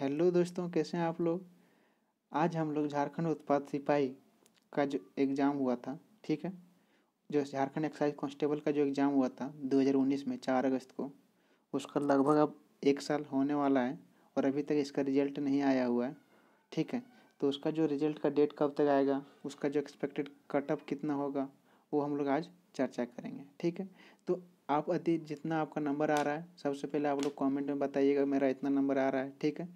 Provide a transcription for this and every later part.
hello दोस्तों कैसे हैं आप लोग आज हम लोग झारखंड उत्पाद सिपाही का जो एग्ज़ाम हुआ था ठीक है जो झारखंड एक्साइज कांस्टेबल का जो एग्ज़ाम हुआ था 2019 में चार अगस्त को उसका लगभग अब एक साल होने वाला है और अभी तक इसका रिजल्ट नहीं आया हुआ है ठीक है तो उसका जो रिजल्ट का डेट कब तक आएगा उसका जो एक्सपेक्टेड कटअप कितना होगा वो हम लोग आज चर्चा करेंगे ठीक है तो आप अति जितना आपका नंबर आ रहा है सबसे पहले आप लोग कमेंट में बताइएगा मेरा इतना नंबर आ रहा है ठीक है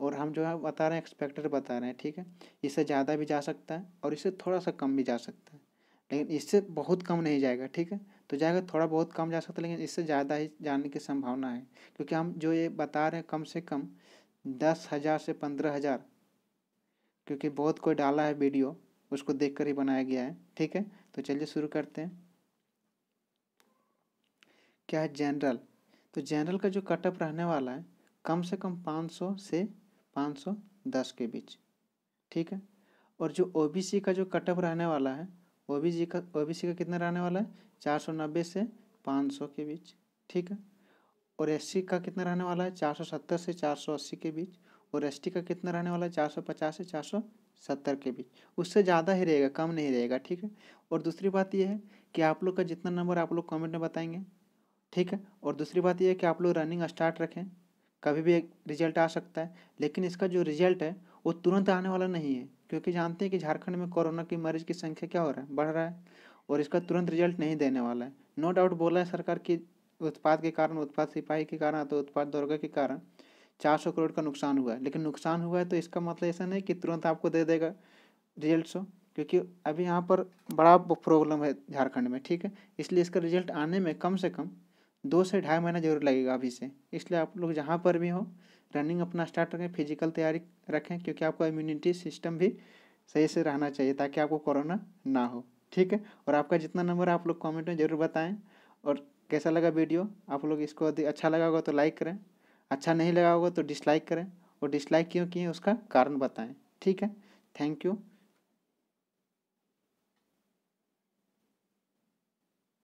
और हम जो है बता रहे हैं एक्सपेक्टेड बता रहे हैं ठीक है इससे ज़्यादा भी जा सकता है और इससे थोड़ा सा कम भी जा सकता है लेकिन इससे बहुत कम नहीं जाएगा ठीक है तो जाएगा थोड़ा बहुत कम जा सकता है लेकिन इससे ज़्यादा ही जाने की संभावना है क्योंकि हम जो ये बता रहे हैं कम से कम दस हज़ार से पंद्रह हज़ार क्योंकि बहुत कोई डाला है वीडियो उसको देख कर ही बनाया गया है ठीक है तो चलिए शुरू करते हैं क्या है जनरल तो जनरल का जो कटअप रहने वाला है कम से कम पाँच सौ से पाँच सौ दस के बीच ठीक है और जो ओ बी सी का जो कट ऑफ रहने वाला है ओ बी सी का ओ बी सी का कितना रहने वाला है चार सौ नब्बे से पाँच सौ के बीच ठीक है और एस सी का कितना रहने वाला है चार सौ सत्तर से चार सौ अस्सी के बीच और एस टी का कितना रहने वाला है चार सौ पचास से चार सौ सत्तर के बीच उससे ज़्यादा ही रहेगा कम नहीं रहेगा ठीक है और दूसरी बात यह है कि आप लोग का जितना नंबर आप लोग कमेंट में बताएंगे ठीक है और दूसरी बात यह है कि आप लोग रनिंग स्टार्ट रखें कभी भी एक रिजल्ट आ सकता है लेकिन इसका जो रिजल्ट है वो तुरंत आने वाला नहीं है क्योंकि जानते हैं कि झारखंड में कोरोना की मरीज की संख्या क्या हो रहा है बढ़ रहा है और इसका तुरंत रिजल्ट नहीं देने वाला है नो डाउट बोला है सरकार की उत्पाद के कारण उत्पाद सिपाही के कारण तो उत्पाद दौरगा के कारण चार सौ करोड़ का नुकसान हुआ है लेकिन नुकसान हुआ है तो इसका मतलब ऐसा नहीं कि तुरंत आपको दे देगा रिजल्ट सो क्योंकि अभी यहाँ पर बड़ा प्रॉब्लम है झारखंड में ठीक है इसलिए इसका रिजल्ट आने में कम से कम दो से ढाई महीना जरूर लगेगा अभी से इसलिए आप लोग जहाँ पर भी हो रनिंग अपना स्टार्ट रखें फिजिकल तैयारी रखें क्योंकि आपका इम्यूनिटी सिस्टम भी सही से रहना चाहिए ताकि आपको कोरोना ना हो ठीक है और आपका जितना नंबर आप लोग कमेंट में ज़रूर बताएं और कैसा लगा वीडियो आप लोग इसको अच्छा लगा होगा तो लाइक करें अच्छा नहीं लगा होगा तो डिसलाइक करें और डिसलाइक क्यों किए उसका कारण बताएँ ठीक है थैंक यू